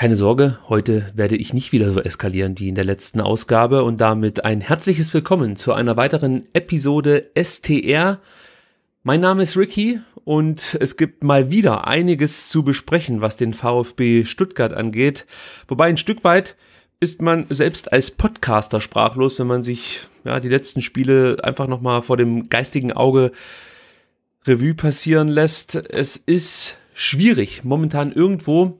Keine Sorge, heute werde ich nicht wieder so eskalieren wie in der letzten Ausgabe und damit ein herzliches Willkommen zu einer weiteren Episode STR. Mein Name ist Ricky und es gibt mal wieder einiges zu besprechen, was den VfB Stuttgart angeht. Wobei ein Stück weit ist man selbst als Podcaster sprachlos, wenn man sich ja, die letzten Spiele einfach nochmal vor dem geistigen Auge Revue passieren lässt. Es ist schwierig, momentan irgendwo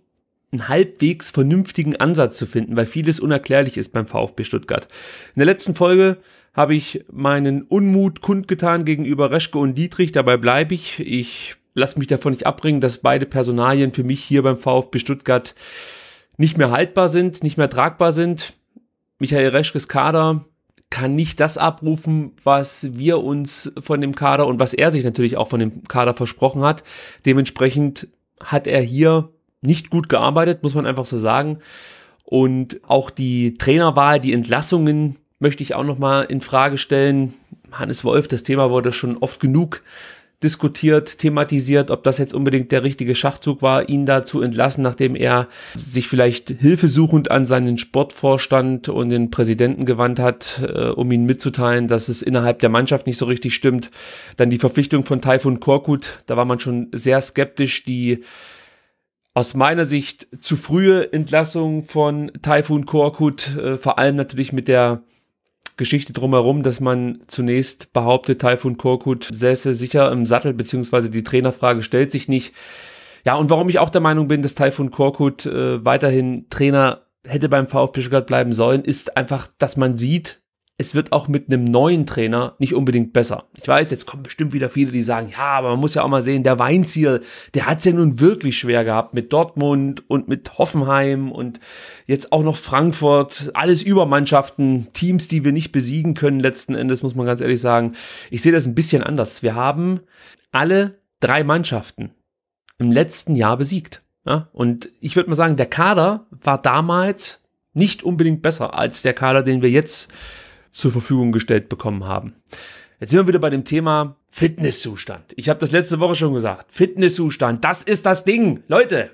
einen halbwegs vernünftigen Ansatz zu finden, weil vieles unerklärlich ist beim VfB Stuttgart. In der letzten Folge habe ich meinen Unmut kundgetan gegenüber Reschke und Dietrich. Dabei bleibe ich. Ich lasse mich davon nicht abbringen, dass beide Personalien für mich hier beim VfB Stuttgart nicht mehr haltbar sind, nicht mehr tragbar sind. Michael Reschkes Kader kann nicht das abrufen, was wir uns von dem Kader und was er sich natürlich auch von dem Kader versprochen hat. Dementsprechend hat er hier nicht gut gearbeitet, muss man einfach so sagen. Und auch die Trainerwahl, die Entlassungen möchte ich auch nochmal in Frage stellen. Hannes Wolf, das Thema wurde schon oft genug diskutiert, thematisiert, ob das jetzt unbedingt der richtige Schachzug war, ihn da zu entlassen, nachdem er sich vielleicht hilfesuchend an seinen Sportvorstand und den Präsidenten gewandt hat, äh, um ihn mitzuteilen, dass es innerhalb der Mannschaft nicht so richtig stimmt. Dann die Verpflichtung von Taifun Korkut, da war man schon sehr skeptisch, die aus meiner Sicht zu frühe Entlassung von Taifun Korkut, äh, vor allem natürlich mit der Geschichte drumherum, dass man zunächst behauptet, Taifun Korkut säße sicher im Sattel, beziehungsweise die Trainerfrage stellt sich nicht. Ja, und warum ich auch der Meinung bin, dass Taifun Korkut äh, weiterhin Trainer hätte beim VfB Stuttgart bleiben sollen, ist einfach, dass man sieht, es wird auch mit einem neuen Trainer nicht unbedingt besser. Ich weiß, jetzt kommen bestimmt wieder viele, die sagen, ja, aber man muss ja auch mal sehen, der Weinzierl, der hat es ja nun wirklich schwer gehabt mit Dortmund und mit Hoffenheim und jetzt auch noch Frankfurt, alles Übermannschaften, Teams, die wir nicht besiegen können letzten Endes, muss man ganz ehrlich sagen. Ich sehe das ein bisschen anders. Wir haben alle drei Mannschaften im letzten Jahr besiegt. Ja? Und ich würde mal sagen, der Kader war damals nicht unbedingt besser als der Kader, den wir jetzt äh, zur Verfügung gestellt bekommen haben. Jetzt sind wir wieder bei dem Thema Fitnesszustand. Ich habe das letzte Woche schon gesagt. Fitnesszustand, das ist das Ding. Leute,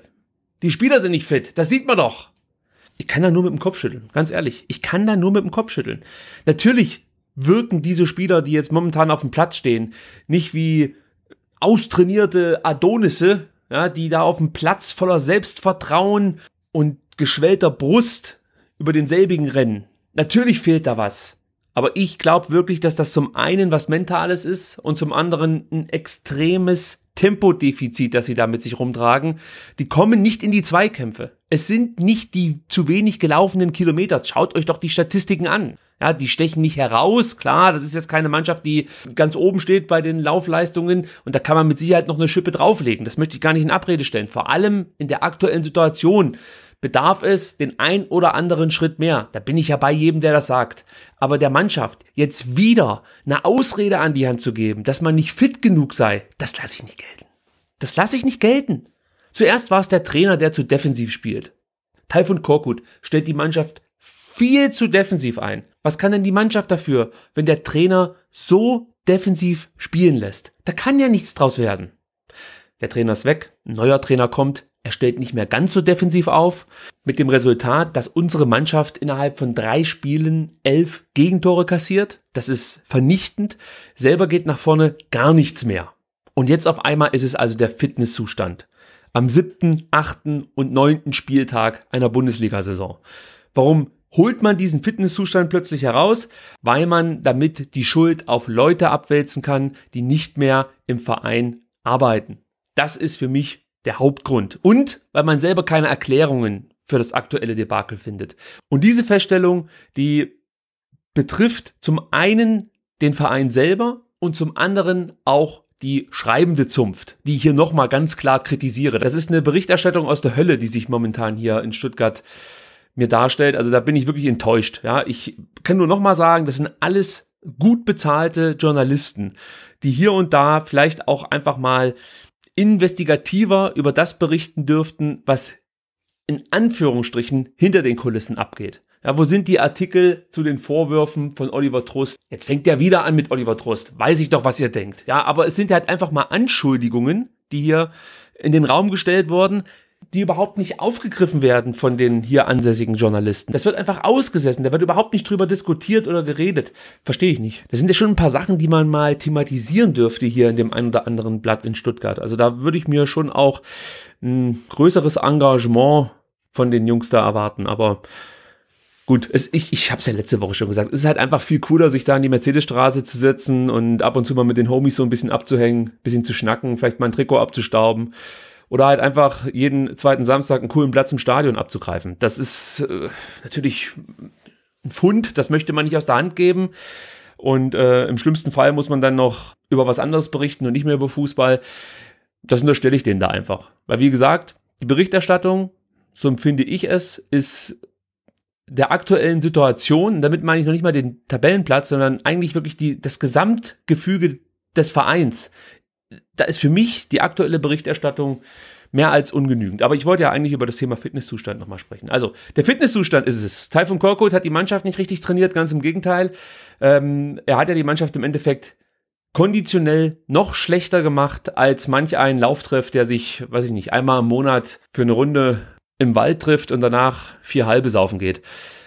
die Spieler sind nicht fit. Das sieht man doch. Ich kann da nur mit dem Kopf schütteln, ganz ehrlich. Ich kann da nur mit dem Kopf schütteln. Natürlich wirken diese Spieler, die jetzt momentan auf dem Platz stehen, nicht wie austrainierte Adonisse, ja, die da auf dem Platz voller Selbstvertrauen und geschwellter Brust über denselbigen rennen. Natürlich fehlt da was. Aber ich glaube wirklich, dass das zum einen was Mentales ist und zum anderen ein extremes Tempodefizit, das sie da mit sich rumtragen. Die kommen nicht in die Zweikämpfe. Es sind nicht die zu wenig gelaufenen Kilometer. Schaut euch doch die Statistiken an. Ja, die stechen nicht heraus. Klar, das ist jetzt keine Mannschaft, die ganz oben steht bei den Laufleistungen. Und da kann man mit Sicherheit noch eine Schippe drauflegen. Das möchte ich gar nicht in Abrede stellen. Vor allem in der aktuellen Situation bedarf es den ein oder anderen Schritt mehr. Da bin ich ja bei jedem, der das sagt. Aber der Mannschaft jetzt wieder eine Ausrede an die Hand zu geben, dass man nicht fit genug sei, das lasse ich nicht gelten. Das lasse ich nicht gelten. Zuerst war es der Trainer, der zu defensiv spielt. Taifun Korkut stellt die Mannschaft viel zu defensiv ein. Was kann denn die Mannschaft dafür, wenn der Trainer so defensiv spielen lässt? Da kann ja nichts draus werden. Der Trainer ist weg, ein neuer Trainer kommt, er stellt nicht mehr ganz so defensiv auf, mit dem Resultat, dass unsere Mannschaft innerhalb von drei Spielen elf Gegentore kassiert. Das ist vernichtend. Selber geht nach vorne gar nichts mehr. Und jetzt auf einmal ist es also der Fitnesszustand. Am siebten, achten und neunten Spieltag einer Bundesliga-Saison. Warum holt man diesen Fitnesszustand plötzlich heraus? Weil man damit die Schuld auf Leute abwälzen kann, die nicht mehr im Verein arbeiten. Das ist für mich der Hauptgrund. Und weil man selber keine Erklärungen für das aktuelle Debakel findet. Und diese Feststellung, die betrifft zum einen den Verein selber und zum anderen auch die schreibende Zunft, die ich hier nochmal ganz klar kritisiere. Das ist eine Berichterstattung aus der Hölle, die sich momentan hier in Stuttgart mir darstellt. Also da bin ich wirklich enttäuscht. Ja, ich kann nur nochmal sagen, das sind alles gut bezahlte Journalisten, die hier und da vielleicht auch einfach mal investigativer über das berichten dürften, was in Anführungsstrichen hinter den Kulissen abgeht. Ja, wo sind die Artikel zu den Vorwürfen von Oliver Trust? Jetzt fängt er wieder an mit Oliver Trust. Weiß ich doch, was ihr denkt. Ja, aber es sind halt einfach mal Anschuldigungen, die hier in den Raum gestellt wurden, die überhaupt nicht aufgegriffen werden von den hier ansässigen Journalisten. Das wird einfach ausgesessen, da wird überhaupt nicht drüber diskutiert oder geredet. Verstehe ich nicht. Das sind ja schon ein paar Sachen, die man mal thematisieren dürfte hier in dem ein oder anderen Blatt in Stuttgart. Also da würde ich mir schon auch ein größeres Engagement von den Jungs da erwarten, aber gut, es, ich, ich habe es ja letzte Woche schon gesagt, es ist halt einfach viel cooler, sich da in die Mercedesstraße zu setzen und ab und zu mal mit den Homies so ein bisschen abzuhängen, ein bisschen zu schnacken, vielleicht mal ein Trikot abzustauben oder halt einfach jeden zweiten Samstag einen coolen Platz im Stadion abzugreifen. Das ist äh, natürlich ein Pfund, das möchte man nicht aus der Hand geben. Und äh, im schlimmsten Fall muss man dann noch über was anderes berichten und nicht mehr über Fußball. Das unterstelle ich denen da einfach. Weil, wie gesagt, die Berichterstattung, so empfinde ich es, ist der aktuellen Situation, damit meine ich noch nicht mal den Tabellenplatz, sondern eigentlich wirklich die, das Gesamtgefüge des Vereins da ist für mich die aktuelle Berichterstattung mehr als ungenügend. Aber ich wollte ja eigentlich über das Thema Fitnesszustand nochmal sprechen. Also, der Fitnesszustand ist es. Typhoon Korkut hat die Mannschaft nicht richtig trainiert, ganz im Gegenteil. Ähm, er hat ja die Mannschaft im Endeffekt konditionell noch schlechter gemacht als manch ein Lauftreff, der sich, weiß ich nicht, einmal im Monat für eine Runde im Wald trifft und danach vier halbe saufen geht.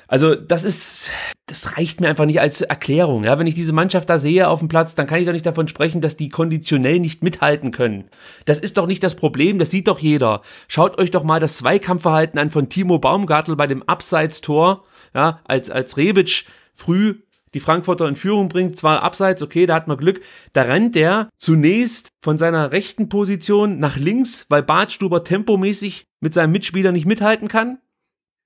Also das ist, das reicht mir einfach nicht als Erklärung. Ja, wenn ich diese Mannschaft da sehe auf dem Platz, dann kann ich doch nicht davon sprechen, dass die konditionell nicht mithalten können. Das ist doch nicht das Problem, das sieht doch jeder. Schaut euch doch mal das Zweikampfverhalten an von Timo Baumgartel bei dem Abseitstor, ja, als, als Rebic früh die Frankfurter in Führung bringt, zwar abseits, okay, da hat man Glück, da rennt er zunächst von seiner rechten Position nach links, weil Bartstuber tempomäßig mit seinem Mitspieler nicht mithalten kann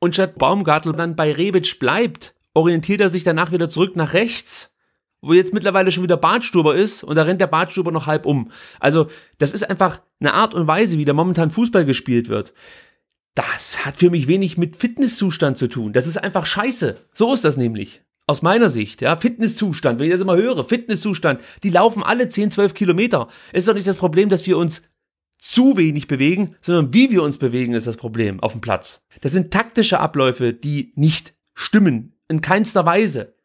und statt Baumgartel dann bei Rebic bleibt, orientiert er sich danach wieder zurück nach rechts, wo jetzt mittlerweile schon wieder Bartstuber ist und da rennt der Bartstuber noch halb um. Also das ist einfach eine Art und Weise, wie da momentan Fußball gespielt wird. Das hat für mich wenig mit Fitnesszustand zu tun. Das ist einfach scheiße. So ist das nämlich. Aus meiner Sicht, ja, Fitnesszustand, wenn ich das immer höre, Fitnesszustand, die laufen alle 10, 12 Kilometer. Ist doch nicht das Problem, dass wir uns zu wenig bewegen, sondern wie wir uns bewegen ist das Problem auf dem Platz. Das sind taktische Abläufe, die nicht stimmen, in keinster Weise.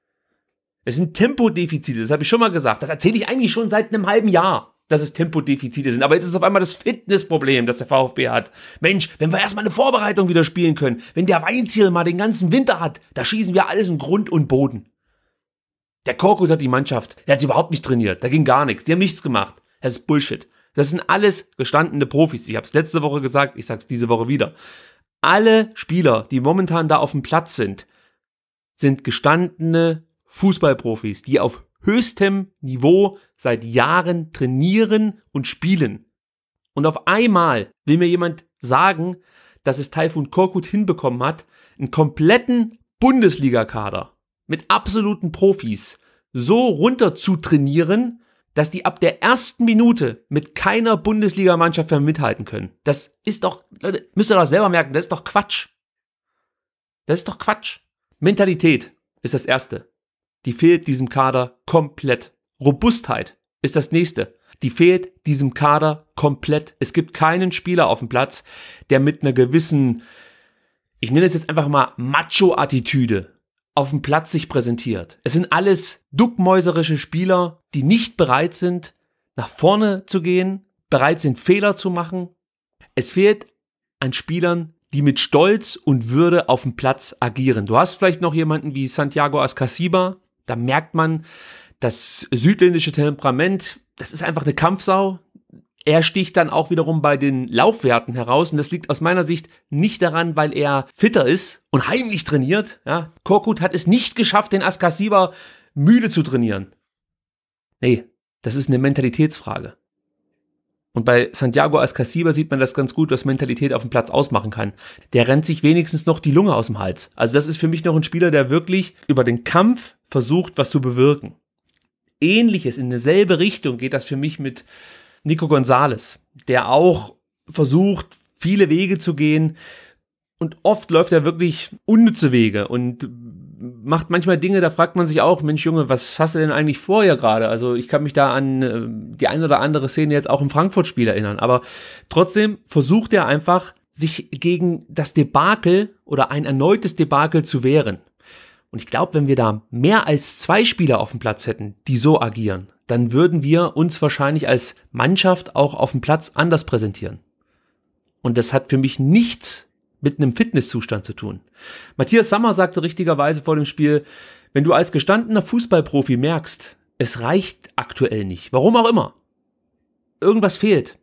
Es sind Tempodefizite, das habe ich schon mal gesagt. Das erzähle ich eigentlich schon seit einem halben Jahr, dass es Tempodefizite sind. Aber jetzt ist auf einmal das Fitnessproblem, das der VfB hat. Mensch, wenn wir erstmal eine Vorbereitung wieder spielen können, wenn der Weinziel mal den ganzen Winter hat, da schießen wir alles in Grund und Boden. Der Korkut hat die Mannschaft, der hat sie überhaupt nicht trainiert, da ging gar nichts, die haben nichts gemacht. Das ist Bullshit. Das sind alles gestandene Profis. Ich habe es letzte Woche gesagt, ich sage es diese Woche wieder. Alle Spieler, die momentan da auf dem Platz sind, sind gestandene Fußballprofis, die auf höchstem Niveau seit Jahren trainieren und spielen. Und auf einmal will mir jemand sagen, dass es Taifun Korkut hinbekommen hat, einen kompletten Bundesligakader mit absoluten Profis so runter zu trainieren, dass die ab der ersten Minute mit keiner Bundesligamannschaft mehr mithalten können. Das ist doch, Leute, müsst ihr doch selber merken, das ist doch Quatsch. Das ist doch Quatsch. Mentalität ist das Erste. Die fehlt diesem Kader komplett. Robustheit ist das Nächste. Die fehlt diesem Kader komplett. Es gibt keinen Spieler auf dem Platz, der mit einer gewissen, ich nenne es jetzt einfach mal Macho-Attitüde auf dem Platz sich präsentiert. Es sind alles duckmäuserische Spieler, die nicht bereit sind, nach vorne zu gehen, bereit sind, Fehler zu machen. Es fehlt an Spielern, die mit Stolz und Würde auf dem Platz agieren. Du hast vielleicht noch jemanden wie Santiago Ascasiba, da merkt man das südländische Temperament, das ist einfach eine Kampfsau, er sticht dann auch wiederum bei den Laufwerten heraus und das liegt aus meiner Sicht nicht daran, weil er fitter ist und heimlich trainiert. Ja, Korkut hat es nicht geschafft, den Askasiba müde zu trainieren. Nee, das ist eine Mentalitätsfrage. Und bei Santiago Ascasiba sieht man das ganz gut, was Mentalität auf dem Platz ausmachen kann. Der rennt sich wenigstens noch die Lunge aus dem Hals. Also das ist für mich noch ein Spieler, der wirklich über den Kampf versucht, was zu bewirken. Ähnliches, in derselbe Richtung geht das für mich mit Nico Gonzales, der auch versucht, viele Wege zu gehen. Und oft läuft er wirklich unnütze Wege und macht manchmal Dinge, da fragt man sich auch, Mensch Junge, was hast du denn eigentlich vorher gerade? Also ich kann mich da an äh, die ein oder andere Szene jetzt auch im Frankfurt-Spiel erinnern. Aber trotzdem versucht er einfach, sich gegen das Debakel oder ein erneutes Debakel zu wehren. Und ich glaube, wenn wir da mehr als zwei Spieler auf dem Platz hätten, die so agieren, dann würden wir uns wahrscheinlich als Mannschaft auch auf dem Platz anders präsentieren. Und das hat für mich nichts mit einem Fitnesszustand zu tun. Matthias Sammer sagte richtigerweise vor dem Spiel, wenn du als gestandener Fußballprofi merkst, es reicht aktuell nicht, warum auch immer, irgendwas fehlt,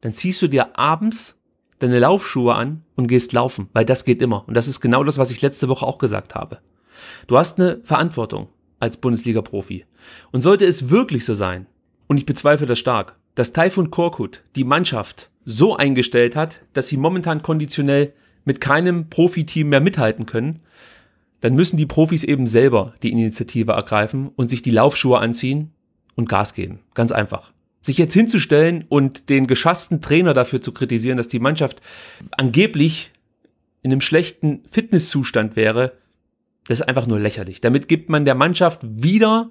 dann ziehst du dir abends deine Laufschuhe an und gehst laufen, weil das geht immer. Und das ist genau das, was ich letzte Woche auch gesagt habe. Du hast eine Verantwortung als Bundesliga-Profi. Und sollte es wirklich so sein, und ich bezweifle das stark, dass Taifun Korkut die Mannschaft so eingestellt hat, dass sie momentan konditionell mit keinem Profiteam mehr mithalten können, dann müssen die Profis eben selber die Initiative ergreifen und sich die Laufschuhe anziehen und Gas geben. Ganz einfach. Sich jetzt hinzustellen und den geschassten Trainer dafür zu kritisieren, dass die Mannschaft angeblich in einem schlechten Fitnesszustand wäre, das ist einfach nur lächerlich. Damit gibt man der Mannschaft wieder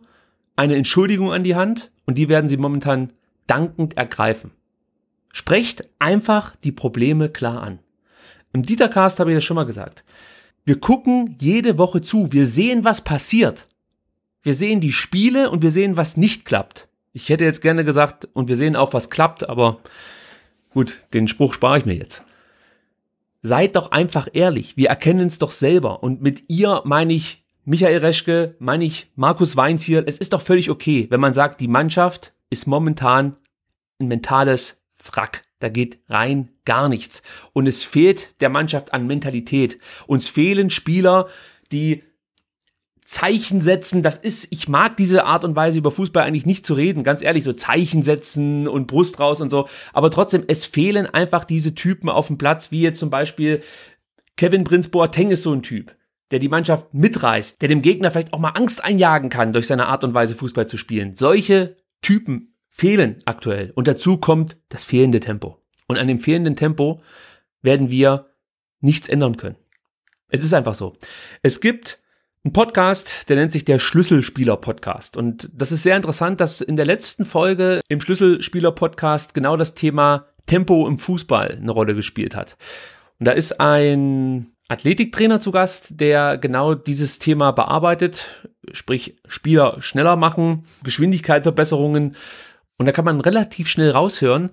eine Entschuldigung an die Hand und die werden sie momentan dankend ergreifen. Sprecht einfach die Probleme klar an. Im Dietercast habe ich das schon mal gesagt. Wir gucken jede Woche zu. Wir sehen, was passiert. Wir sehen die Spiele und wir sehen, was nicht klappt. Ich hätte jetzt gerne gesagt, und wir sehen auch, was klappt, aber gut, den Spruch spare ich mir jetzt. Seid doch einfach ehrlich. Wir erkennen es doch selber. Und mit ihr meine ich Michael Reschke, meine ich Markus Weinz hier. Es ist doch völlig okay, wenn man sagt, die Mannschaft ist momentan ein mentales Frack. Da geht rein gar nichts. Und es fehlt der Mannschaft an Mentalität. Uns fehlen Spieler, die Zeichen setzen, das ist, ich mag diese Art und Weise über Fußball eigentlich nicht zu reden, ganz ehrlich, so Zeichen setzen und Brust raus und so, aber trotzdem, es fehlen einfach diese Typen auf dem Platz, wie jetzt zum Beispiel Kevin Prinz Boateng ist so ein Typ, der die Mannschaft mitreißt, der dem Gegner vielleicht auch mal Angst einjagen kann durch seine Art und Weise Fußball zu spielen. Solche Typen fehlen aktuell und dazu kommt das fehlende Tempo. Und an dem fehlenden Tempo werden wir nichts ändern können. Es ist einfach so. Es gibt ein Podcast, der nennt sich der Schlüsselspieler-Podcast. Und das ist sehr interessant, dass in der letzten Folge im Schlüsselspieler-Podcast genau das Thema Tempo im Fußball eine Rolle gespielt hat. Und da ist ein Athletiktrainer zu Gast, der genau dieses Thema bearbeitet, sprich Spieler schneller machen, Geschwindigkeitverbesserungen. Und da kann man relativ schnell raushören,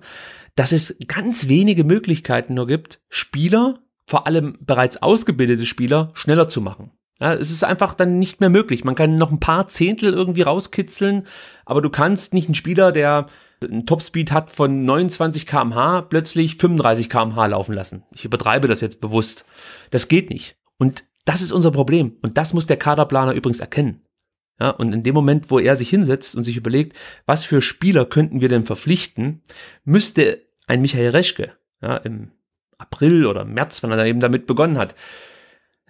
dass es ganz wenige Möglichkeiten nur gibt, Spieler, vor allem bereits ausgebildete Spieler, schneller zu machen. Ja, es ist einfach dann nicht mehr möglich. Man kann noch ein paar Zehntel irgendwie rauskitzeln, aber du kannst nicht einen Spieler, der einen Topspeed hat von 29 km/h, plötzlich 35 km/h laufen lassen. Ich übertreibe das jetzt bewusst. Das geht nicht. Und das ist unser Problem. Und das muss der Kaderplaner übrigens erkennen. Ja, und in dem Moment, wo er sich hinsetzt und sich überlegt, was für Spieler könnten wir denn verpflichten, müsste ein Michael Reschke ja, im April oder März, wenn er eben damit begonnen hat,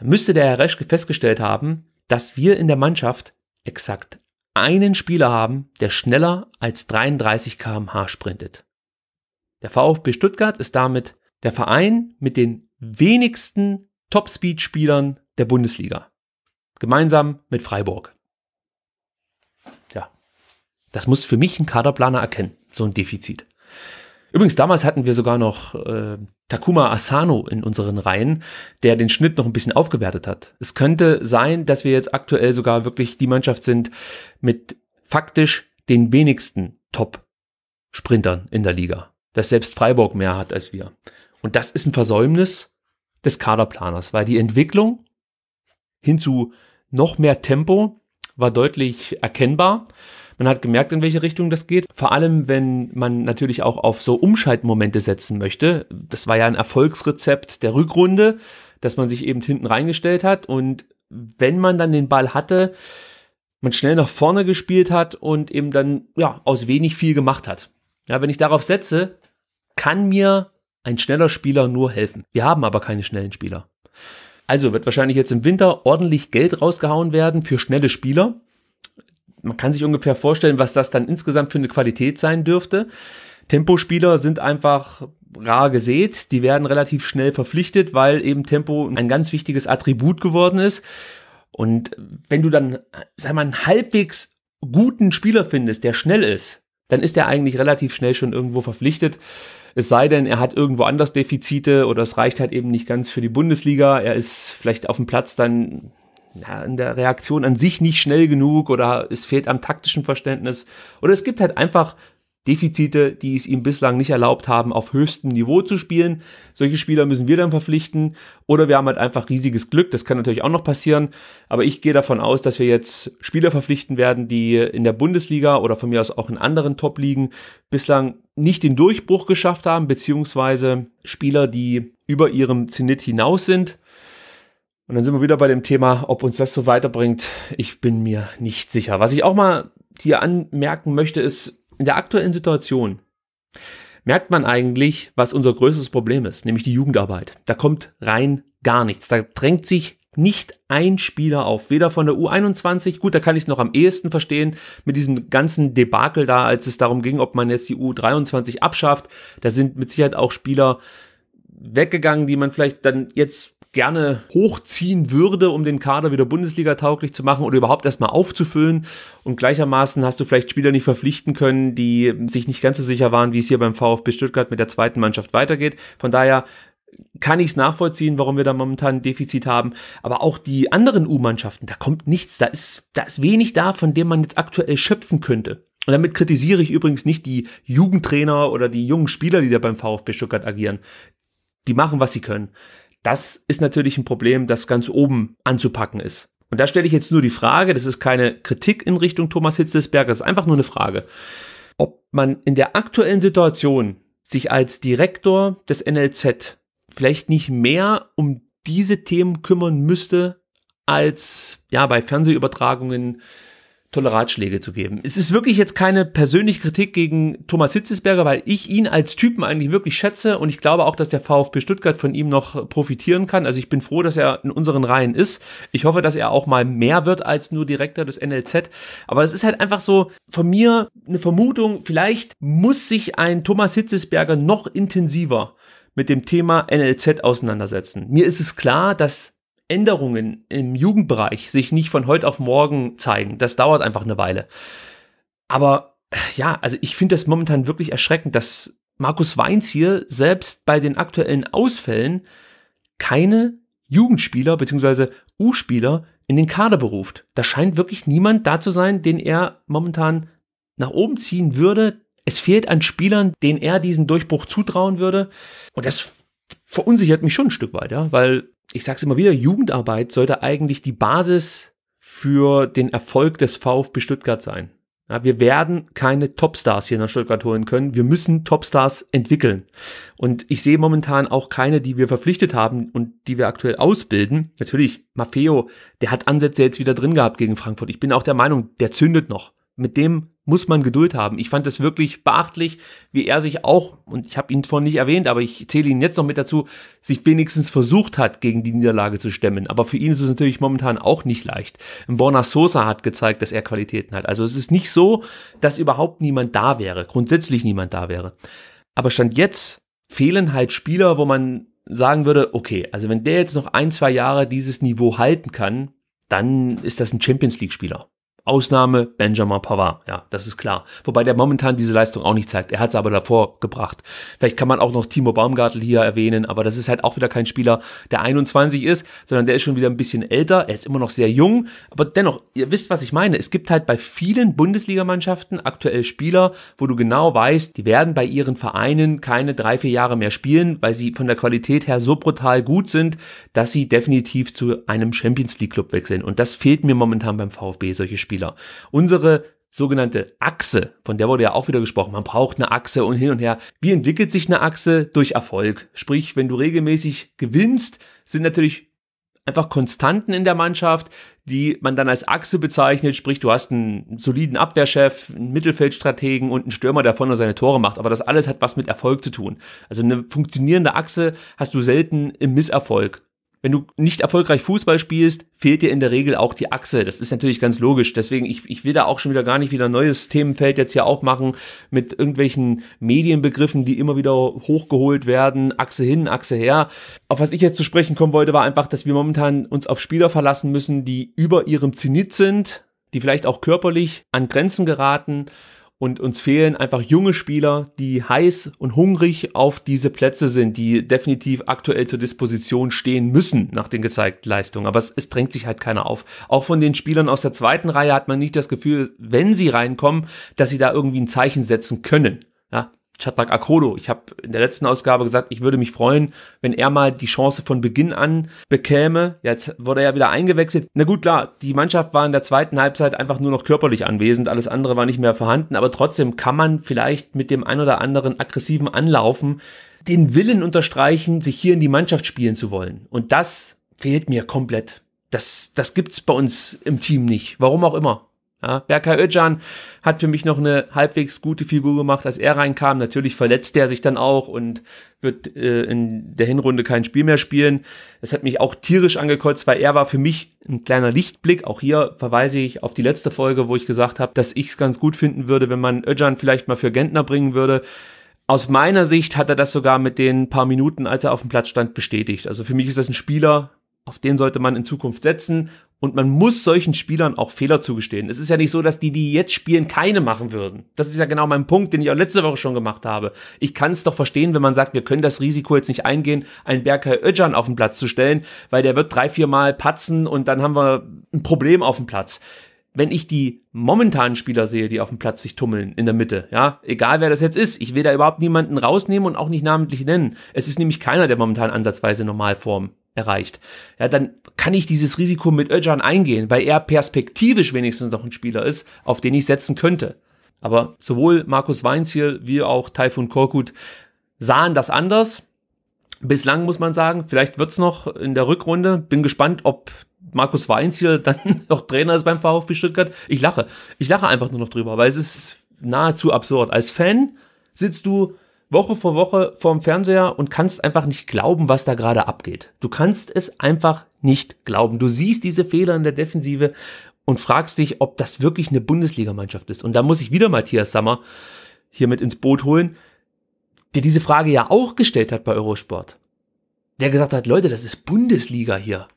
müsste der Herr Reschke festgestellt haben, dass wir in der Mannschaft exakt einen Spieler haben, der schneller als 33 km/h sprintet. Der VfB Stuttgart ist damit der Verein mit den wenigsten Topspeed-Spielern der Bundesliga. Gemeinsam mit Freiburg. Ja, das muss für mich ein Kaderplaner erkennen, so ein Defizit. Übrigens, damals hatten wir sogar noch äh, Takuma Asano in unseren Reihen, der den Schnitt noch ein bisschen aufgewertet hat. Es könnte sein, dass wir jetzt aktuell sogar wirklich die Mannschaft sind mit faktisch den wenigsten Top-Sprintern in der Liga. Dass selbst Freiburg mehr hat als wir. Und das ist ein Versäumnis des Kaderplaners, weil die Entwicklung hin zu noch mehr Tempo war deutlich erkennbar. Man hat gemerkt, in welche Richtung das geht. Vor allem, wenn man natürlich auch auf so Umschaltmomente setzen möchte. Das war ja ein Erfolgsrezept der Rückrunde, dass man sich eben hinten reingestellt hat und wenn man dann den Ball hatte, man schnell nach vorne gespielt hat und eben dann ja aus wenig viel gemacht hat. Ja, wenn ich darauf setze, kann mir ein schneller Spieler nur helfen. Wir haben aber keine schnellen Spieler. Also wird wahrscheinlich jetzt im Winter ordentlich Geld rausgehauen werden für schnelle Spieler man kann sich ungefähr vorstellen, was das dann insgesamt für eine Qualität sein dürfte. Tempospieler sind einfach rar gesät. Die werden relativ schnell verpflichtet, weil eben Tempo ein ganz wichtiges Attribut geworden ist. Und wenn du dann, sag mal, einen halbwegs guten Spieler findest, der schnell ist, dann ist er eigentlich relativ schnell schon irgendwo verpflichtet. Es sei denn, er hat irgendwo anders Defizite oder es reicht halt eben nicht ganz für die Bundesliga. Er ist vielleicht auf dem Platz dann na, in der Reaktion an sich nicht schnell genug oder es fehlt am taktischen Verständnis. Oder es gibt halt einfach Defizite, die es ihm bislang nicht erlaubt haben, auf höchstem Niveau zu spielen. Solche Spieler müssen wir dann verpflichten. Oder wir haben halt einfach riesiges Glück. Das kann natürlich auch noch passieren. Aber ich gehe davon aus, dass wir jetzt Spieler verpflichten werden, die in der Bundesliga oder von mir aus auch in anderen Top-Ligen bislang nicht den Durchbruch geschafft haben, beziehungsweise Spieler, die über ihrem Zenit hinaus sind. Und dann sind wir wieder bei dem Thema, ob uns das so weiterbringt. Ich bin mir nicht sicher. Was ich auch mal hier anmerken möchte, ist, in der aktuellen Situation merkt man eigentlich, was unser größtes Problem ist, nämlich die Jugendarbeit. Da kommt rein gar nichts. Da drängt sich nicht ein Spieler auf, weder von der U21, gut, da kann ich es noch am ehesten verstehen, mit diesem ganzen Debakel da, als es darum ging, ob man jetzt die U23 abschafft. Da sind mit Sicherheit auch Spieler weggegangen, die man vielleicht dann jetzt gerne hochziehen würde, um den Kader wieder Bundesliga tauglich zu machen oder überhaupt erstmal aufzufüllen. Und gleichermaßen hast du vielleicht Spieler nicht verpflichten können, die sich nicht ganz so sicher waren, wie es hier beim VfB Stuttgart mit der zweiten Mannschaft weitergeht. Von daher kann ich es nachvollziehen, warum wir da momentan ein Defizit haben. Aber auch die anderen U-Mannschaften, da kommt nichts, da ist, da ist wenig da, von dem man jetzt aktuell schöpfen könnte. Und damit kritisiere ich übrigens nicht die Jugendtrainer oder die jungen Spieler, die da beim VfB Stuttgart agieren. Die machen, was sie können. Das ist natürlich ein Problem, das ganz oben anzupacken ist. Und da stelle ich jetzt nur die Frage, das ist keine Kritik in Richtung Thomas Hitzelsberger, das ist einfach nur eine Frage, ob man in der aktuellen Situation sich als Direktor des NLZ vielleicht nicht mehr um diese Themen kümmern müsste, als ja bei Fernsehübertragungen tolle Ratschläge zu geben. Es ist wirklich jetzt keine persönliche Kritik gegen Thomas Hitzesberger, weil ich ihn als Typen eigentlich wirklich schätze und ich glaube auch, dass der VfB Stuttgart von ihm noch profitieren kann. Also ich bin froh, dass er in unseren Reihen ist. Ich hoffe, dass er auch mal mehr wird als nur Direktor des NLZ. Aber es ist halt einfach so von mir eine Vermutung, vielleicht muss sich ein Thomas Hitzesberger noch intensiver mit dem Thema NLZ auseinandersetzen. Mir ist es klar, dass Änderungen im Jugendbereich sich nicht von heute auf morgen zeigen. Das dauert einfach eine Weile. Aber ja, also ich finde das momentan wirklich erschreckend, dass Markus Weinz hier selbst bei den aktuellen Ausfällen keine Jugendspieler bzw. U-Spieler in den Kader beruft. Da scheint wirklich niemand da zu sein, den er momentan nach oben ziehen würde. Es fehlt an Spielern, denen er diesen Durchbruch zutrauen würde. Und das verunsichert mich schon ein Stück weit, ja, weil ich sage es immer wieder, Jugendarbeit sollte eigentlich die Basis für den Erfolg des VfB Stuttgart sein. Ja, wir werden keine Topstars hier nach Stuttgart holen können. Wir müssen Topstars entwickeln. Und ich sehe momentan auch keine, die wir verpflichtet haben und die wir aktuell ausbilden. Natürlich, Maffeo, der hat Ansätze jetzt wieder drin gehabt gegen Frankfurt. Ich bin auch der Meinung, der zündet noch mit dem muss man Geduld haben. Ich fand es wirklich beachtlich, wie er sich auch, und ich habe ihn vorhin nicht erwähnt, aber ich zähle ihn jetzt noch mit dazu, sich wenigstens versucht hat, gegen die Niederlage zu stemmen. Aber für ihn ist es natürlich momentan auch nicht leicht. Borna Sosa hat gezeigt, dass er Qualitäten hat. Also es ist nicht so, dass überhaupt niemand da wäre, grundsätzlich niemand da wäre. Aber Stand jetzt fehlen halt Spieler, wo man sagen würde, okay, also wenn der jetzt noch ein, zwei Jahre dieses Niveau halten kann, dann ist das ein Champions League-Spieler. Ausnahme Benjamin Pavard. Ja, das ist klar. Wobei der momentan diese Leistung auch nicht zeigt. Er hat es aber davor gebracht. Vielleicht kann man auch noch Timo Baumgartel hier erwähnen, aber das ist halt auch wieder kein Spieler, der 21 ist, sondern der ist schon wieder ein bisschen älter. Er ist immer noch sehr jung, aber dennoch, ihr wisst, was ich meine. Es gibt halt bei vielen Bundesligamannschaften aktuell Spieler, wo du genau weißt, die werden bei ihren Vereinen keine drei, vier Jahre mehr spielen, weil sie von der Qualität her so brutal gut sind, dass sie definitiv zu einem Champions League Club wechseln. Und das fehlt mir momentan beim VfB, solche Spieler. Spieler. Unsere sogenannte Achse, von der wurde ja auch wieder gesprochen, man braucht eine Achse und hin und her. Wie entwickelt sich eine Achse? Durch Erfolg. Sprich, wenn du regelmäßig gewinnst, sind natürlich einfach Konstanten in der Mannschaft, die man dann als Achse bezeichnet, sprich du hast einen soliden Abwehrchef, einen Mittelfeldstrategen und einen Stürmer, der vorne seine Tore macht, aber das alles hat was mit Erfolg zu tun. Also eine funktionierende Achse hast du selten im Misserfolg wenn du nicht erfolgreich Fußball spielst, fehlt dir in der Regel auch die Achse. Das ist natürlich ganz logisch. Deswegen, ich, ich will da auch schon wieder gar nicht wieder ein neues Themenfeld jetzt hier aufmachen mit irgendwelchen Medienbegriffen, die immer wieder hochgeholt werden. Achse hin, Achse her. Auf was ich jetzt zu sprechen kommen wollte, war einfach, dass wir momentan uns auf Spieler verlassen müssen, die über ihrem Zenit sind, die vielleicht auch körperlich an Grenzen geraten und uns fehlen einfach junge Spieler, die heiß und hungrig auf diese Plätze sind, die definitiv aktuell zur Disposition stehen müssen nach den gezeigten Leistungen. Aber es, es, drängt sich halt keiner auf. Auch von den Spielern aus der zweiten Reihe hat man nicht das Gefühl, wenn sie reinkommen, dass sie da irgendwie ein Zeichen setzen können. Ja, Chatrak Akodo. Ich habe in der letzten Ausgabe gesagt, ich würde mich freuen, wenn er mal die Chance von Beginn an bekäme. Jetzt wurde er ja wieder eingewechselt. Na gut, klar, die Mannschaft war in der zweiten Halbzeit einfach nur noch körperlich anwesend, alles andere war nicht mehr vorhanden, aber trotzdem kann man vielleicht mit dem ein oder anderen aggressiven Anlaufen den Willen unterstreichen, sich hier in die Mannschaft spielen zu wollen. Und das fehlt mir komplett. Das, das gibt's bei uns im Team nicht. Warum auch immer. Ja, Berkay Özcan hat für mich noch eine halbwegs gute Figur gemacht, als er reinkam. Natürlich verletzt er sich dann auch und wird äh, in der Hinrunde kein Spiel mehr spielen. Das hat mich auch tierisch angekotzt, weil er war für mich ein kleiner Lichtblick. Auch hier verweise ich auf die letzte Folge, wo ich gesagt habe, dass ich es ganz gut finden würde, wenn man Özcan vielleicht mal für Gentner bringen würde. Aus meiner Sicht hat er das sogar mit den paar Minuten, als er auf dem Platz stand, bestätigt. Also für mich ist das ein Spieler, auf den sollte man in Zukunft setzen. Und man muss solchen Spielern auch Fehler zugestehen. Es ist ja nicht so, dass die, die jetzt spielen, keine machen würden. Das ist ja genau mein Punkt, den ich auch letzte Woche schon gemacht habe. Ich kann es doch verstehen, wenn man sagt, wir können das Risiko jetzt nicht eingehen, einen Berkay Özcan auf den Platz zu stellen, weil der wird drei, vier Mal patzen und dann haben wir ein Problem auf dem Platz wenn ich die momentanen Spieler sehe, die auf dem Platz sich tummeln in der Mitte, ja, egal wer das jetzt ist, ich will da überhaupt niemanden rausnehmen und auch nicht namentlich nennen. Es ist nämlich keiner der momentan ansatzweise Normalform erreicht. Ja, dann kann ich dieses Risiko mit Özcan eingehen, weil er perspektivisch wenigstens noch ein Spieler ist, auf den ich setzen könnte. Aber sowohl Markus Weinziel wie auch Taifun Korkut sahen das anders. Bislang muss man sagen, vielleicht wird's noch in der Rückrunde. Bin gespannt, ob Markus Weinziel dann noch Trainer ist beim VfB Stuttgart. Ich lache. Ich lache einfach nur noch drüber, weil es ist nahezu absurd. Als Fan sitzt du Woche vor Woche vorm Fernseher und kannst einfach nicht glauben, was da gerade abgeht. Du kannst es einfach nicht glauben. Du siehst diese Fehler in der Defensive und fragst dich, ob das wirklich eine Bundesligamannschaft ist. Und da muss ich wieder Matthias Sammer hier mit ins Boot holen, der diese Frage ja auch gestellt hat bei Eurosport. Der gesagt hat, Leute, das ist Bundesliga hier.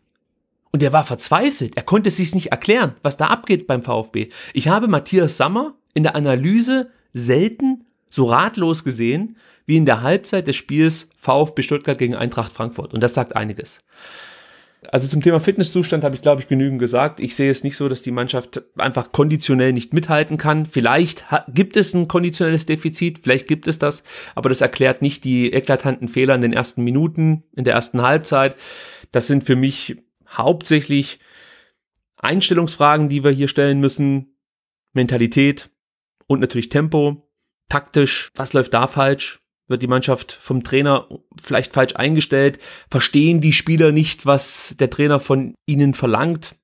Und er war verzweifelt. Er konnte es sich nicht erklären, was da abgeht beim VfB. Ich habe Matthias Sammer in der Analyse selten so ratlos gesehen wie in der Halbzeit des Spiels VfB Stuttgart gegen Eintracht Frankfurt. Und das sagt einiges. Also zum Thema Fitnesszustand habe ich, glaube ich, genügend gesagt. Ich sehe es nicht so, dass die Mannschaft einfach konditionell nicht mithalten kann. Vielleicht gibt es ein konditionelles Defizit, vielleicht gibt es das, aber das erklärt nicht die eklatanten Fehler in den ersten Minuten, in der ersten Halbzeit. Das sind für mich hauptsächlich Einstellungsfragen, die wir hier stellen müssen. Mentalität und natürlich Tempo taktisch, was läuft da falsch? Wird die Mannschaft vom Trainer vielleicht falsch eingestellt? Verstehen die Spieler nicht, was der Trainer von ihnen verlangt?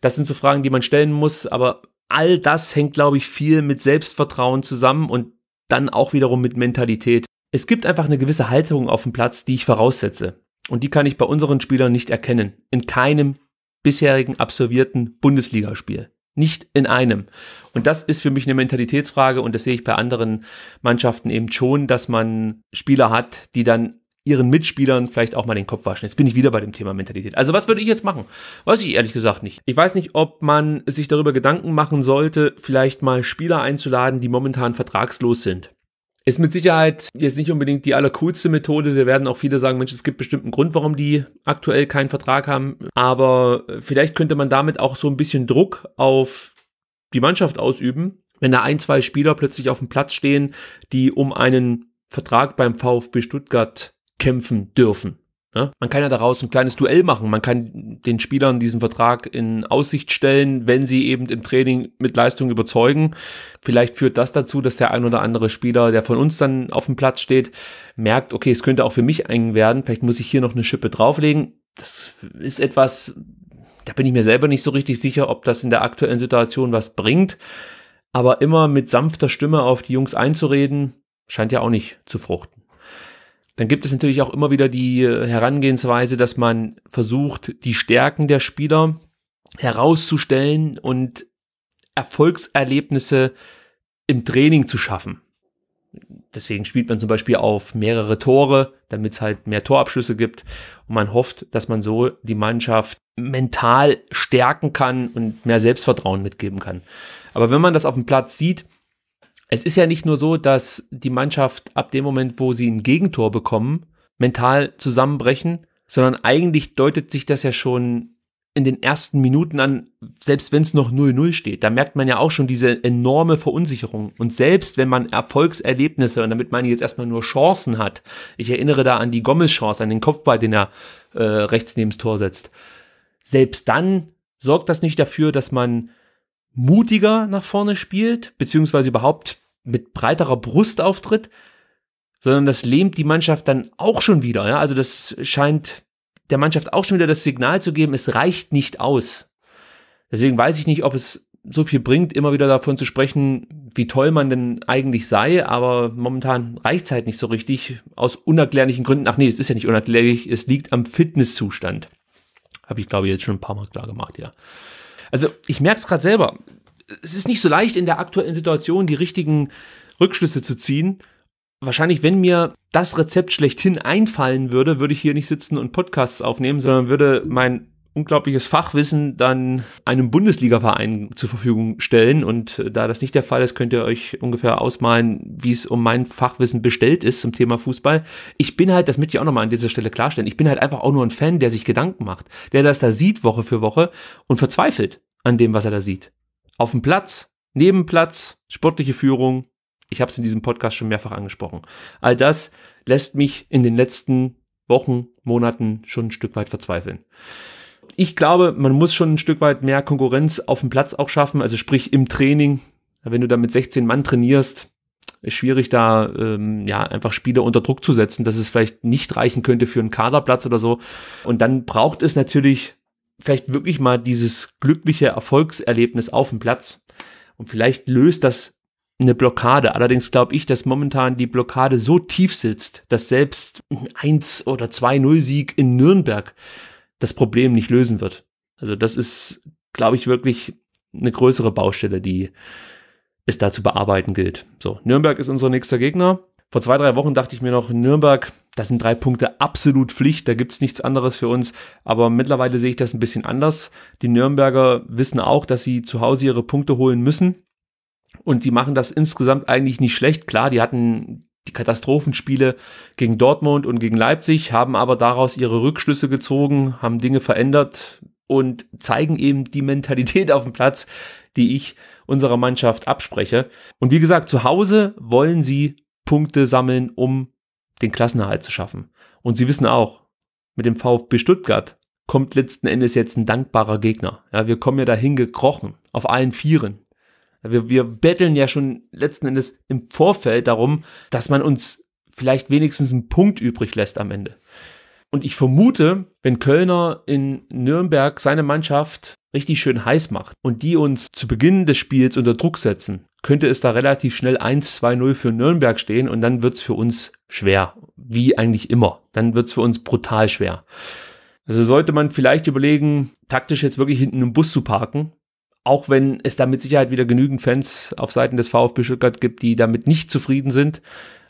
Das sind so Fragen, die man stellen muss, aber all das hängt, glaube ich, viel mit Selbstvertrauen zusammen und dann auch wiederum mit Mentalität. Es gibt einfach eine gewisse Haltung auf dem Platz, die ich voraussetze. Und die kann ich bei unseren Spielern nicht erkennen. In keinem bisherigen absolvierten Bundesligaspiel nicht in einem. Und das ist für mich eine Mentalitätsfrage und das sehe ich bei anderen Mannschaften eben schon, dass man Spieler hat, die dann ihren Mitspielern vielleicht auch mal den Kopf waschen. Jetzt bin ich wieder bei dem Thema Mentalität. Also was würde ich jetzt machen? Weiß ich ehrlich gesagt nicht. Ich weiß nicht, ob man sich darüber Gedanken machen sollte, vielleicht mal Spieler einzuladen, die momentan vertragslos sind. Ist mit Sicherheit jetzt nicht unbedingt die allercoolste Methode. Da werden auch viele sagen, Mensch, es gibt bestimmt einen Grund, warum die aktuell keinen Vertrag haben. Aber äh, vielleicht könnte man damit auch so ein bisschen Druck auf die Mannschaft ausüben, wenn da ein, zwei Spieler plötzlich auf dem Platz stehen, die um einen Vertrag beim VfB Stuttgart kämpfen dürfen. Ne? Man kann ja daraus ein kleines Duell machen. Man kann den Spielern diesen Vertrag in Aussicht stellen, wenn sie eben im Training mit Leistung überzeugen. Vielleicht führt das dazu, dass der ein oder andere Spieler, der von uns dann auf dem Platz steht, merkt, okay, es könnte auch für mich eng werden. Vielleicht muss ich hier noch eine Schippe drauflegen. Das ist etwas, da bin ich mir selber nicht so richtig sicher, ob das in der aktuellen Situation was bringt. Aber immer mit sanfter Stimme auf die Jungs einzureden, scheint ja auch nicht zu fruchten. Dann gibt es natürlich auch immer wieder die äh, Herangehensweise, dass man versucht, die Stärken der Spieler herauszustellen und Erfolgserlebnisse im Training zu schaffen. Deswegen spielt man zum Beispiel auf mehrere Tore, damit es halt mehr Torabschlüsse gibt. Und man hofft, dass man so die Mannschaft mental stärken kann und mehr Selbstvertrauen mitgeben kann. Aber wenn man das auf dem Platz sieht, es ist ja nicht nur so, dass die Mannschaft ab dem Moment, wo sie ein Gegentor bekommen, mental zusammenbrechen, sondern eigentlich deutet sich das ja schon in den ersten Minuten an, selbst wenn es noch 0-0 steht, da merkt man ja auch schon diese enorme Verunsicherung. Und selbst wenn man Erfolgserlebnisse, und damit meine ich jetzt erstmal nur Chancen hat, ich erinnere da an die gommes chance an den Kopfball, den er äh, rechts neben das Tor setzt, selbst dann sorgt das nicht dafür, dass man mutiger nach vorne spielt, beziehungsweise überhaupt mit breiterer Brust auftritt, sondern das lähmt die Mannschaft dann auch schon wieder. Ja? Also das scheint der Mannschaft auch schon wieder das Signal zu geben, es reicht nicht aus. Deswegen weiß ich nicht, ob es so viel bringt, immer wieder davon zu sprechen, wie toll man denn eigentlich sei, aber momentan reicht es halt nicht so richtig, aus unerklärlichen Gründen. Ach nee, es ist ja nicht unerklärlich, es liegt am Fitnesszustand. Habe ich, glaube ich, jetzt schon ein paar Mal klar gemacht, ja. Also ich merke es gerade selber. Es ist nicht so leicht in der aktuellen Situation die richtigen Rückschlüsse zu ziehen. Wahrscheinlich, wenn mir das Rezept schlechthin einfallen würde, würde ich hier nicht sitzen und Podcasts aufnehmen, sondern würde mein unglaubliches Fachwissen dann einem Bundesligaverein zur Verfügung stellen. Und äh, da das nicht der Fall ist, könnt ihr euch ungefähr ausmalen, wie es um mein Fachwissen bestellt ist zum Thema Fußball. Ich bin halt, das möchte ich auch nochmal an dieser Stelle klarstellen, ich bin halt einfach auch nur ein Fan, der sich Gedanken macht, der das da sieht Woche für Woche und verzweifelt an dem, was er da sieht. Auf dem Platz, Nebenplatz, sportliche Führung. Ich habe es in diesem Podcast schon mehrfach angesprochen. All das lässt mich in den letzten Wochen, Monaten schon ein Stück weit verzweifeln ich glaube, man muss schon ein Stück weit mehr Konkurrenz auf dem Platz auch schaffen, also sprich im Training. Wenn du da mit 16 Mann trainierst, ist schwierig, da ähm, ja einfach Spieler unter Druck zu setzen, dass es vielleicht nicht reichen könnte für einen Kaderplatz oder so. Und dann braucht es natürlich vielleicht wirklich mal dieses glückliche Erfolgserlebnis auf dem Platz. Und vielleicht löst das eine Blockade. Allerdings glaube ich, dass momentan die Blockade so tief sitzt, dass selbst ein 1- oder 2-0-Sieg in Nürnberg das Problem nicht lösen wird. Also das ist, glaube ich, wirklich eine größere Baustelle, die es da zu bearbeiten gilt. So, Nürnberg ist unser nächster Gegner. Vor zwei, drei Wochen dachte ich mir noch, Nürnberg, das sind drei Punkte absolut Pflicht, da gibt's nichts anderes für uns. Aber mittlerweile sehe ich das ein bisschen anders. Die Nürnberger wissen auch, dass sie zu Hause ihre Punkte holen müssen. Und sie machen das insgesamt eigentlich nicht schlecht. Klar, die hatten die Katastrophenspiele gegen Dortmund und gegen Leipzig, haben aber daraus ihre Rückschlüsse gezogen, haben Dinge verändert und zeigen eben die Mentalität auf dem Platz, die ich unserer Mannschaft abspreche. Und wie gesagt, zu Hause wollen sie Punkte sammeln, um den Klassenerhalt zu schaffen. Und sie wissen auch, mit dem VfB Stuttgart kommt letzten Endes jetzt ein dankbarer Gegner. Ja, wir kommen ja dahin gekrochen, auf allen Vieren. Wir, wir betteln ja schon letzten Endes im Vorfeld darum, dass man uns vielleicht wenigstens einen Punkt übrig lässt am Ende. Und ich vermute, wenn Kölner in Nürnberg seine Mannschaft richtig schön heiß macht und die uns zu Beginn des Spiels unter Druck setzen, könnte es da relativ schnell 1-2-0 für Nürnberg stehen und dann wird es für uns schwer. Wie eigentlich immer. Dann wird es für uns brutal schwer. Also sollte man vielleicht überlegen, taktisch jetzt wirklich hinten im Bus zu parken auch wenn es da mit Sicherheit wieder genügend Fans auf Seiten des VfB Stuttgart gibt, die damit nicht zufrieden sind.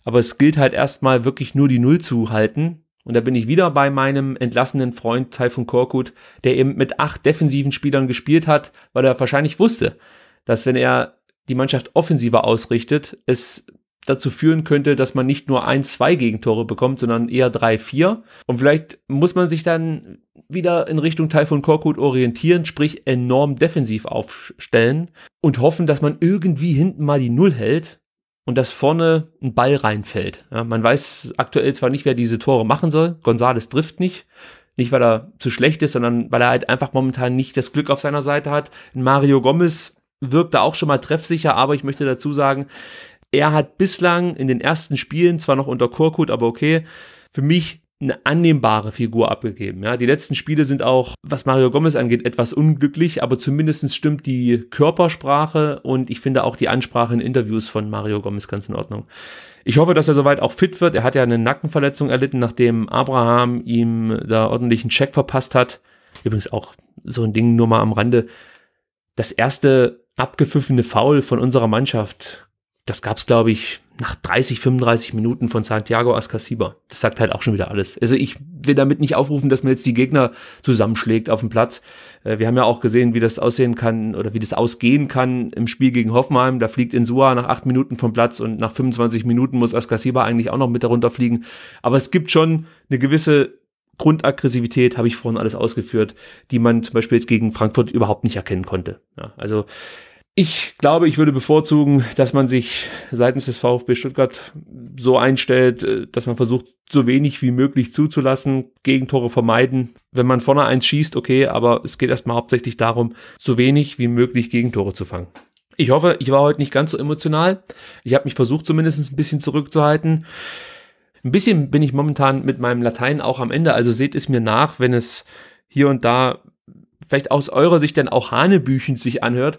Aber es gilt halt erstmal wirklich nur die Null zu halten. Und da bin ich wieder bei meinem entlassenen Freund Taifun Korkut, der eben mit acht defensiven Spielern gespielt hat, weil er wahrscheinlich wusste, dass wenn er die Mannschaft offensiver ausrichtet, es dazu führen könnte, dass man nicht nur ein, zwei Gegentore bekommt, sondern eher drei, vier. Und vielleicht muss man sich dann wieder in Richtung Teil von Korkut orientieren, sprich enorm defensiv aufstellen und hoffen, dass man irgendwie hinten mal die Null hält und dass vorne ein Ball reinfällt. Ja, man weiß aktuell zwar nicht, wer diese Tore machen soll. Gonzales trifft nicht. Nicht, weil er zu schlecht ist, sondern weil er halt einfach momentan nicht das Glück auf seiner Seite hat. Mario Gomez wirkt da auch schon mal treffsicher, aber ich möchte dazu sagen, er hat bislang in den ersten Spielen, zwar noch unter Korkut, aber okay, für mich eine annehmbare Figur abgegeben. Ja, die letzten Spiele sind auch, was Mario Gomez angeht, etwas unglücklich, aber zumindest stimmt die Körpersprache und ich finde auch die Ansprache in Interviews von Mario Gomez ganz in Ordnung. Ich hoffe, dass er soweit auch fit wird. Er hat ja eine Nackenverletzung erlitten, nachdem Abraham ihm da ordentlichen Check verpasst hat. Übrigens auch so ein Ding nur mal am Rande. Das erste abgepfiffene Foul von unserer Mannschaft das gab's glaube ich, nach 30, 35 Minuten von Santiago Ascasiba. Das sagt halt auch schon wieder alles. Also ich will damit nicht aufrufen, dass man jetzt die Gegner zusammenschlägt auf dem Platz. Äh, wir haben ja auch gesehen, wie das aussehen kann oder wie das ausgehen kann im Spiel gegen Hoffenheim. Da fliegt Insua nach acht Minuten vom Platz und nach 25 Minuten muss Ascasiba eigentlich auch noch mit darunter fliegen. Aber es gibt schon eine gewisse Grundaggressivität, habe ich vorhin alles ausgeführt, die man zum Beispiel jetzt gegen Frankfurt überhaupt nicht erkennen konnte. Ja, also ich glaube, ich würde bevorzugen, dass man sich seitens des VfB Stuttgart so einstellt, äh, dass man versucht, so wenig wie möglich zuzulassen, Gegentore vermeiden. Wenn man vorne eins schießt, okay, aber es geht erstmal hauptsächlich darum, so wenig wie möglich Gegentore zu fangen. Ich hoffe, ich war heute nicht ganz so emotional. Ich habe mich versucht, zumindest ein bisschen zurückzuhalten. Ein bisschen bin ich momentan mit meinem Latein auch am Ende, also seht es mir nach, wenn es hier und da vielleicht aus eurer Sicht dann auch hanebüchend sich anhört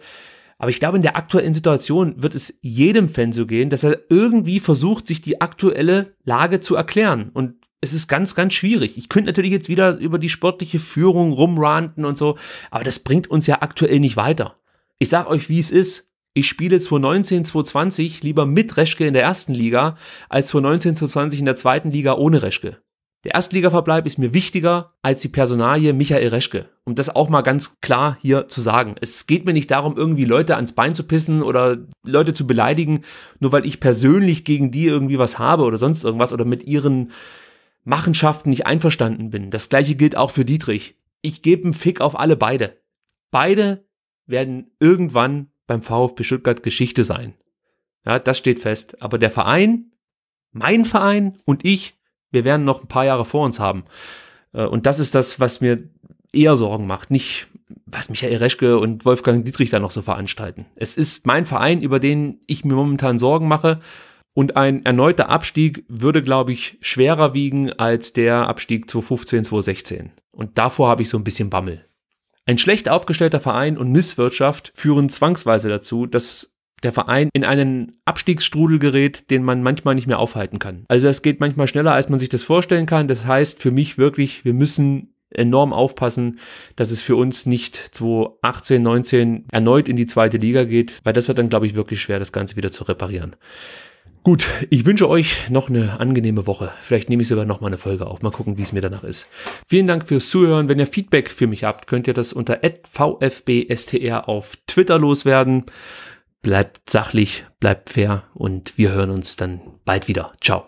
aber ich glaube, in der aktuellen Situation wird es jedem Fan so gehen, dass er irgendwie versucht, sich die aktuelle Lage zu erklären. Und es ist ganz, ganz schwierig. Ich könnte natürlich jetzt wieder über die sportliche Führung rumranten und so, aber das bringt uns ja aktuell nicht weiter. Ich sag euch, wie es ist. Ich spiele 2019, 2020 lieber mit Reschke in der ersten Liga als 2019, 2020 in der zweiten Liga ohne Reschke. Der Erstligaverbleib ist mir wichtiger als die Personalie Michael Reschke. Um das auch mal ganz klar hier zu sagen. Es geht mir nicht darum, irgendwie Leute ans Bein zu pissen oder Leute zu beleidigen, nur weil ich persönlich gegen die irgendwie was habe oder sonst irgendwas oder mit ihren Machenschaften nicht einverstanden bin. Das gleiche gilt auch für Dietrich. Ich gebe einen Fick auf alle beide. Beide werden irgendwann beim VfB Stuttgart Geschichte sein. Ja, das steht fest. Aber der Verein, mein Verein und ich wir werden noch ein paar Jahre vor uns haben. Äh, und das ist das, was mir eher Sorgen macht, nicht was Michael Reschke und Wolfgang Dietrich da noch so veranstalten. Es ist mein Verein, über den ich mir momentan Sorgen mache. Und ein erneuter Abstieg würde, glaube ich, schwerer wiegen als der Abstieg 2015, 2016. Und davor habe ich so ein bisschen Bammel. Ein schlecht aufgestellter Verein und Misswirtschaft führen zwangsweise dazu, dass der Verein in einen Abstiegsstrudel gerät, den man manchmal nicht mehr aufhalten kann. Also das geht manchmal schneller, als man sich das vorstellen kann. Das heißt für mich wirklich, wir müssen enorm aufpassen, dass es für uns nicht 2018, 19 erneut in die zweite Liga geht, weil das wird dann, glaube ich, wirklich schwer, das Ganze wieder zu reparieren. Gut, ich wünsche euch noch eine angenehme Woche. Vielleicht nehme ich sogar noch mal eine Folge auf. Mal gucken, wie es mir danach ist. Vielen Dank fürs Zuhören. Wenn ihr Feedback für mich habt, könnt ihr das unter @vfbstr auf Twitter loswerden. Bleibt sachlich, bleibt fair und wir hören uns dann bald wieder. Ciao.